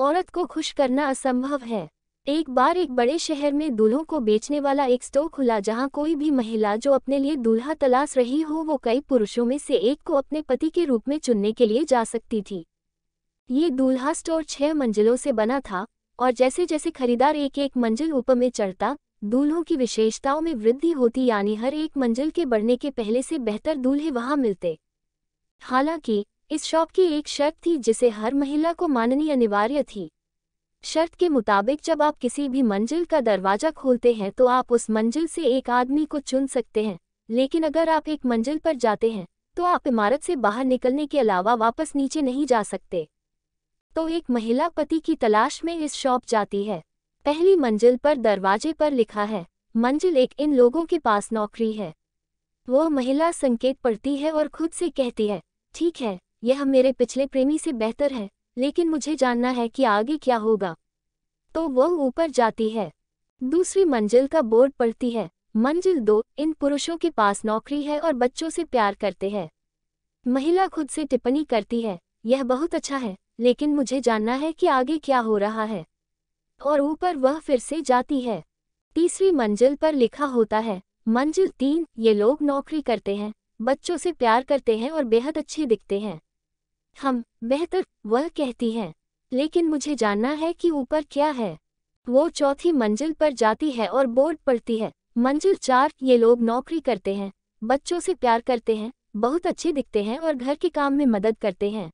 औरत को खुश करना असंभव है एक बार एक बड़े शहर में दूल्हों को बेचने वाला एक स्टोर खुला जहां कोई भी महिला जो अपने लिए दूल्हा तलाश रही हो वो कई पुरुषों में से एक को अपने पति के रूप में चुनने के लिए जा सकती थी ये दूल्हा स्टोर छह मंजिलों से बना था और जैसे जैसे खरीदार एक एक मंजिल ऊपर में चढ़ता दूल्हों की विशेषताओं में वृद्धि होती यानी हर एक मंजिल के बढ़ने के पहले से बेहतर दूल्हे वहां मिलते हालांकि इस शॉप की एक शर्त थी जिसे हर महिला को माननी अनिवार्य थी शर्त के मुताबिक जब आप किसी भी मंजिल का दरवाज़ा खोलते हैं तो आप उस मंजिल से एक आदमी को चुन सकते हैं लेकिन अगर आप एक मंजिल पर जाते हैं तो आप इमारत से बाहर निकलने के अलावा वापस नीचे नहीं जा सकते तो एक महिला पति की तलाश में इस शॉप जाती है पहली मंजिल पर दरवाजे पर लिखा है मंजिल एक इन लोगों के पास नौकरी है वह महिला संकेत पड़ती है और खुद से कहती है ठीक है यह मेरे पिछले प्रेमी से बेहतर है लेकिन मुझे जानना है कि आगे क्या होगा तो वह ऊपर जाती है दूसरी मंजिल का बोर्ड पढ़ती है मंजिल दो इन पुरुषों के पास नौकरी है और बच्चों से प्यार करते हैं महिला खुद से टिप्पणी करती है यह बहुत अच्छा है लेकिन मुझे जानना है कि आगे क्या हो रहा है और ऊपर वह फिर से जाती है तीसरी मंजिल पर लिखा होता है मंजिल तीन ये लोग नौकरी करते हैं बच्चों से प्यार करते हैं और बेहद अच्छे दिखते हैं हम बेहतर वह कहती है लेकिन मुझे जानना है कि ऊपर क्या है वो चौथी मंजिल पर जाती है और बोर्ड पढ़ती है मंजिल चार ये लोग नौकरी करते हैं बच्चों से प्यार करते हैं बहुत अच्छे दिखते हैं और घर के काम में मदद करते हैं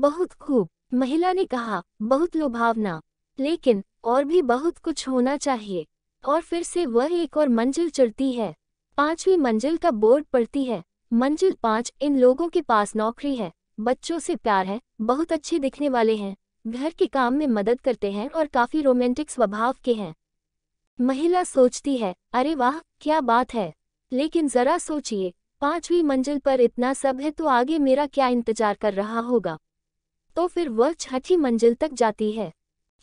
बहुत खूब महिला ने कहा बहुत लुभावना लेकिन और भी बहुत कुछ होना चाहिए और फिर से वह एक और मंजिल चढ़ती है पांचवी मंजिल का बोर्ड पढ़ती है मंजिल पांच इन लोगों के पास नौकरी है बच्चों से प्यार है बहुत अच्छे दिखने वाले हैं घर के काम में मदद करते हैं और काफी रोमांटिक स्वभाव के हैं महिला सोचती है अरे वाह क्या बात है लेकिन जरा सोचिए पांचवी मंजिल पर इतना सब है तो आगे मेरा क्या इंतजार कर रहा होगा तो फिर वह छठी मंजिल तक जाती है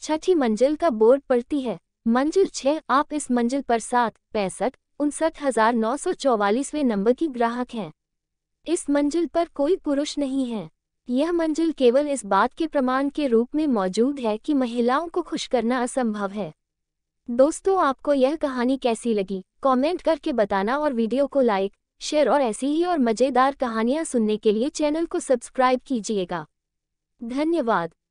छठी मंजिल का बोर्ड पड़ती है मंजिल छः आप इस मंजिल पर सात पैंसठ उनसठ हजार नौ सौ चौवालीसवें नंबर की ग्राहक हैं इस मंजिल पर कोई पुरुष नहीं है यह मंजिल केवल इस बात के प्रमाण के रूप में मौजूद है कि महिलाओं को खुश करना असंभव है दोस्तों आपको यह कहानी कैसी लगी कमेंट करके बताना और वीडियो को लाइक शेयर और ऐसी ही और मज़ेदार कहानियाँ सुनने के लिए चैनल को सब्सक्राइब कीजिएगा धन्यवाद